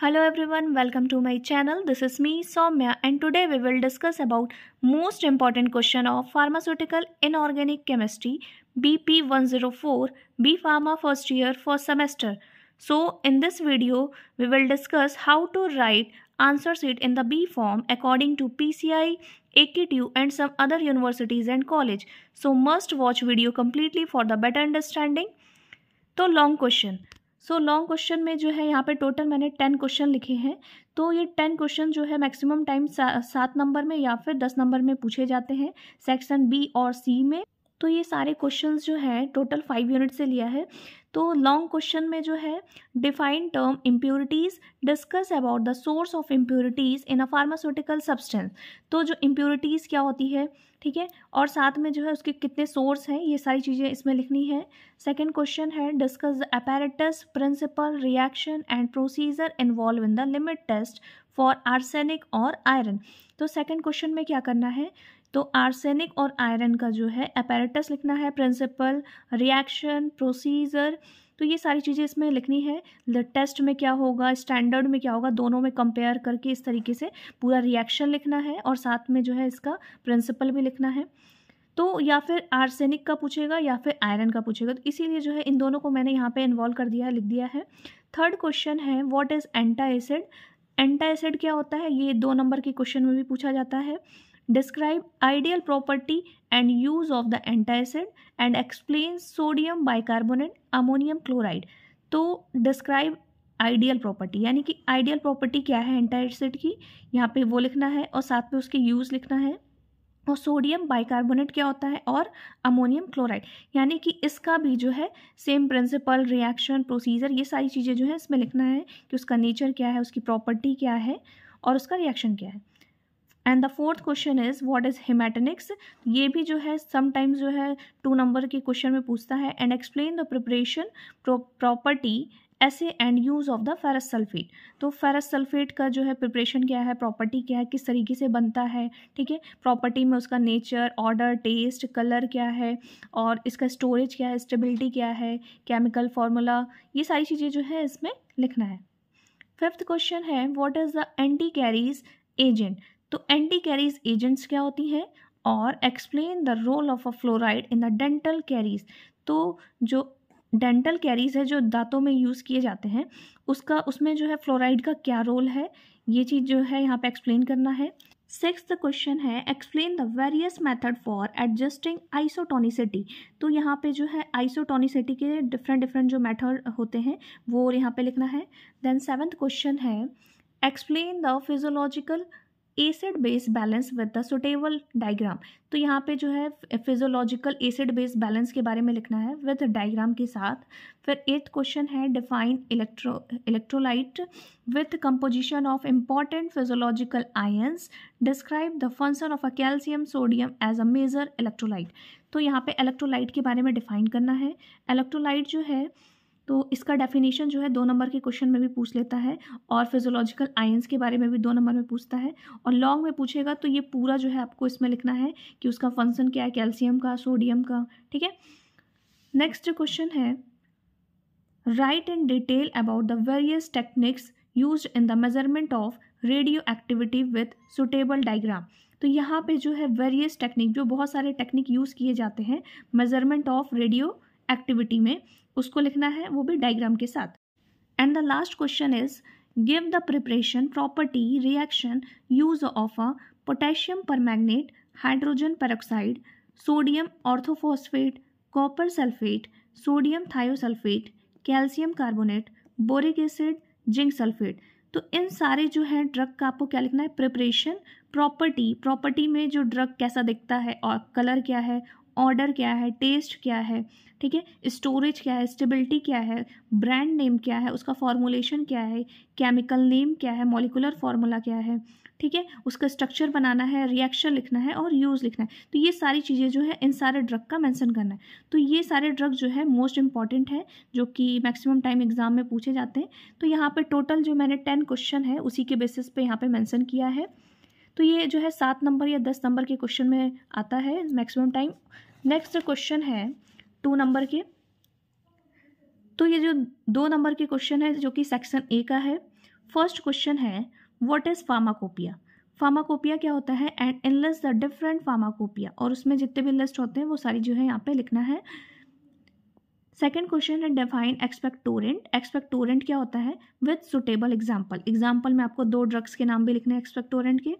Hello everyone, welcome to my channel. This is me Soumya and today we will discuss about most important question of pharmaceutical inorganic chemistry BP104 B Pharma first year first semester. So in this video we will discuss how to write answers it in the B form according to PCI, AKTU and some other universities and college. So must watch video completely for the better understanding. So long question so long question में जो है यहाँ पे total मैंने ten question लिखे हैं तो ये टेन क्वेश्चन जो है मैक्सिमम टाइम सात नंबर में या फिर दस नंबर में पूछे जाते हैं सेक्शन बी और सी में तो ये सारे क्वेश्चंस जो है टोटल फाइव यूनिट से लिया है तो लॉन्ग क्वेश्चन में जो है define term impurities discuss about the source of impurities in a pharmaceutical substance तो जो इम्प्योरिटीज़ क्या होती है ठीक है और साथ में जो है उसके कितने सोर्स हैं ये सारी चीज़ें इसमें लिखनी है सेकेंड क्वेश्चन है discuss the apparatus principle reaction and procedure involve in the limit test for arsenic और आयरन तो सेकेंड क्वेश्चन में क्या करना है तो आर्सेनिक और आयरन का जो है अपेरेटस लिखना है प्रिंसिपल रिएक्शन प्रोसीजर तो ये सारी चीज़ें इसमें लिखनी है टेस्ट में क्या होगा स्टैंडर्ड में क्या होगा दोनों में कंपेयर करके इस तरीके से पूरा रिएक्शन लिखना है और साथ में जो है इसका प्रिंसिपल भी लिखना है तो या फिर आर्सेनिक का पूछेगा या फिर आयरन का पूछेगा तो इसीलिए जो है इन दोनों को मैंने यहाँ पे इन्वॉल्व कर दिया लिख दिया है थर्ड क्वेश्चन है what is antacid antacid क्या होता है ये दो नंबर के क्वेश्चन में भी पूछा जाता है describe ideal property and use of the antacid and explains sodium bicarbonate ammonium chloride तो describe आइडियल प्रॉपर्टी यानी कि आइडियल प्रॉपर्टी क्या है एंटाइसिड की यहाँ पे वो लिखना है और साथ में उसके यूज़ लिखना है और सोडियम बाइकार्बोनेट क्या होता है और अमोनियम क्लोराइड यानी कि इसका भी जो है सेम प्रिंसिपल रिएक्शन प्रोसीजर ये सारी चीज़ें जो है इसमें लिखना है कि उसका नेचर क्या है उसकी प्रॉपर्टी क्या है और उसका रिएक्शन क्या है and the fourth question is what is haematinics ये भी जो है समटाइम्स जो है टू नंबर के क्वेश्चन में पूछता है and explain the preparation property assay and use of the ferrous sulphate तो फेरस सल्फेट का जो है प्रिपरेशन क्या है प्रॉपर्टी क्या है किस तरीके से बनता है ठीक है प्रॉपर्टी में उसका नेचर ऑर्डर टेस्ट कलर क्या है और इसका स्टोरेज क्या है स्टेबिलिटी क्या है केमिकल फार्मूला ये सारी चीज़ें जो है इसमें लिखना है फिफ्थ क्वेश्चन है what is the anti caries agent तो एंटी कैरीज एजेंट्स क्या होती हैं और explain the role of a fluoride in the dental caries तो जो डेंटल कैरीज है जो दांतों में यूज़ किए जाते हैं उसका उसमें जो है फ्लोराइड का क्या रोल है ये चीज़ जो है यहाँ पे एक्सप्लेन करना है सिक्स क्वेश्चन है explain the various method for adjusting isotonicity तो यहाँ पे जो है आइसोटोनिसिटी के डिफरेंट डिफरेंट जो मेथड होते हैं वो यहाँ पे लिखना है देन सेवन्थ क्वेश्चन है explain the physiological acid base balance with the suitable diagram तो यहाँ पे जो है फिजोलॉजिकल एसिड बेस बैलेंस के बारे में लिखना है विद डायग्राम के साथ फिर एट्थ क्वेश्चन है define electro electrolyte with composition of important physiological ions describe the function of a calcium sodium as a major electrolyte तो यहाँ पे इलेक्ट्रोलाइट के बारे में डिफाइन करना है इलेक्ट्रोलाइट जो है तो इसका डेफिनेशन जो है दो नंबर के क्वेश्चन में भी पूछ लेता है और फिजोलॉजिकल आयंस के बारे में भी दो नंबर में पूछता है और लॉन्ग में पूछेगा तो ये पूरा जो है आपको इसमें लिखना है कि उसका फंक्शन क्या है कैल्शियम का सोडियम का ठीक है नेक्स्ट क्वेश्चन है write in detail about the various techniques use in the measurement of radioactivity with suitable diagram तो यहाँ पे जो है वेरियस टेक्निक जो बहुत सारे टेक्निक यूज़ किए जाते हैं मेजरमेंट ऑफ रेडियो एक्टिविटी में उसको लिखना है वो भी डायग्राम के साथ and the last question is give the preparation property reaction use of a potassium permanganate hydrogen peroxide sodium orthophosphate copper sulphate sodium thiosulphate calcium carbonate boric acid zinc sulphate तो इन सारे जो है ड्रग का आपको क्या लिखना है प्रिपरेशन प्रॉपर्टी प्रॉपर्टी में जो ड्रग कैसा दिखता है और कलर क्या है ऑर्डर क्या है टेस्ट क्या है ठीक है स्टोरेज क्या है स्टेबिलिटी क्या है ब्रांड नेम क्या है उसका फॉर्मूलेशन क्या है केमिकल नेम क्या है मॉलिकुलर फार्मूला क्या है ठीक है उसका स्ट्रक्चर बनाना है रिएक्शन लिखना है और यूज़ लिखना है तो ये सारी चीज़ें जो है इन सारे ड्रग का मेंशन करना है तो ये सारे ड्रग जो है मोस्ट इंपॉर्टेंट है जो कि मैक्सिमम टाइम एग्जाम में पूछे जाते हैं तो यहाँ पे टोटल जो मैंने टेन क्वेश्चन है उसी के बेसिस पे यहाँ पे मेंशन किया है तो ये जो है सात नंबर या दस नंबर के क्वेश्चन में आता है मैक्सिमम टाइम नेक्स्ट क्वेश्चन है टू नंबर के तो ये जो दो नंबर के क्वेश्चन है जो कि सेक्शन ए का है फर्स्ट क्वेश्चन है व्हाट इज़ फार्माकोपिया फार्माकोपिया क्या होता है and enlist the different pharmacopoeia और उसमें जितने भी लिस्ट होते हैं वो सारी जो है यहाँ पे लिखना है सेकेंड क्वेश्चन है डिफाइन एक्सपेक्टोरेंट एक्सपेक्टोरेंट क्या होता है विथ सुटेबल एग्जाम्पल एग्जाम्पल में आपको दो ड्रग्स के नाम भी लिखने हैं एक्सपेक्टोरेंट के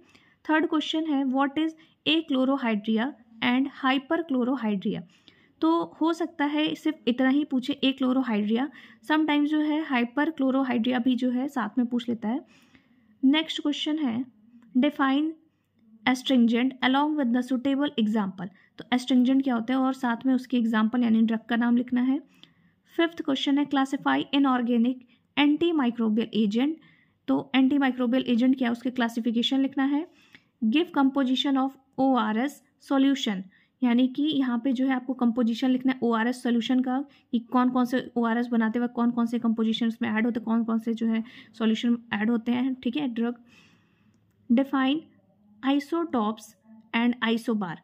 थर्ड क्वेश्चन है what is achlorhydria and hyperchlorhydria तो हो सकता है सिर्फ इतना ही पूछे ए क्लोरोहाइड्रिया समटाइम्स जो है हाइपर क्लोरोहाइड्रिया भी जो है साथ में पूछ लेता है नेक्स्ट क्वेश्चन है define astringent along with the suitable example तो एस्ट्रिंजेंट क्या होता है और साथ में उसकी एग्जाम्पल यानी ड्रग का नाम लिखना है फिफ्थ क्वेश्चन है classify inorganic antimicrobial agent तो एंटी माइक्रोबियल एजेंट क्या है उसके क्लासिफिकेशन लिखना है give composition of O R S solution यानी कि यहाँ पे जो है आपको कंपोजिशन लिखना है ओ आर एस सोल्यूशन का कि कौन कौन से ओ आर एस बनाते वक्त कौन कौन से कंपोजिशन उसमें ऐड होते कौन कौन से जो है सोल्यूशन ऐड होते हैं ठीक है drug define isotopes and isobar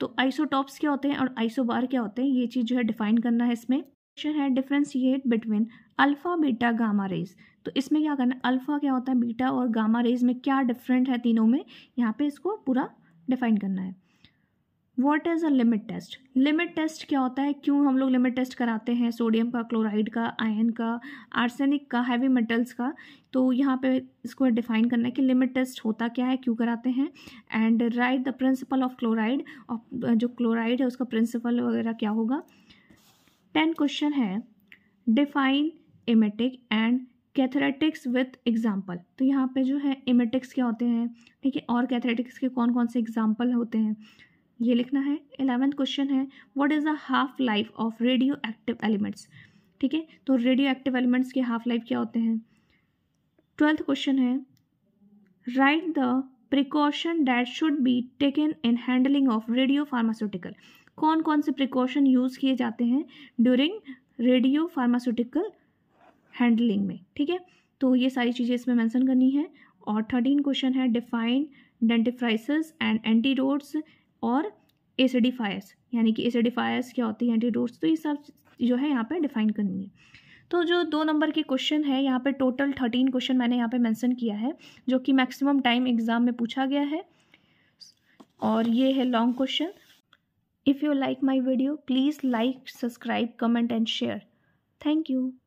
तो आइसोटॉप्स क्या होते हैं और आइसोबार क्या होते हैं ये चीज़ जो है डिफाइन करना है इसमें है differentiate between alpha beta gamma rays तो इसमें क्या करना अल्फ़ा क्या होता है बीटा और गामा रेज में क्या डिफरेंट है तीनों में यहाँ पे इसको पूरा डिफाइन करना है what is a limit test limit test क्या होता है क्यों हम लोग लिमिट टेस्ट कराते हैं सोडियम का क्लोराइड का आयन का आर्सेनिक का हैवी मेटल्स का तो यहाँ पे इसको डिफाइन करना है कि लिमिट टेस्ट होता क्या है क्यों कराते हैं and write the principle of chloride जो क्लोराइड है उसका प्रिंसिपल वगैरह क्या होगा टेन क्वेश्चन है define emetic and cathartics with example तो यहाँ पे जो है इमेटिक्स क्या होते हैं ठीक है और कैथरेटिक्स के कौन कौन से एग्जाम्पल होते हैं ये लिखना है एलेवेंथ क्वेश्चन है what is the half life of radioactive elements ठीक है तो रेडियो एक्टिव एलिमेंट्स के हाफ लाइफ क्या होते हैं ट्वेल्थ क्वेश्चन है write the precaution that should be taken in handling of radiopharmaceutical कौन कौन से प्रिकॉशन यूज़ किए जाते हैं ड्यूरिंग रेडियो फार्मास्यूटिकल हैंडलिंग में ठीक है तो ये सारी चीज़ें इसमें मेंशन करनी है और थर्टीन क्वेश्चन है डिफाइन डेंटिफ्राइसिस एंड रोड्स और एसिडिफायर्स यानी कि एसिडिफायर्स क्या होती है रोड्स तो ये सब जो है यहाँ पर डिफाइन करनी है तो जो दो नंबर के क्वेश्चन है यहाँ पे टोटल थर्टीन क्वेश्चन मैंने यहाँ पे मेंशन किया है जो कि मैक्सिमम टाइम एग्जाम में पूछा गया है और ये है long question if you like my video please like subscribe comment and share thank you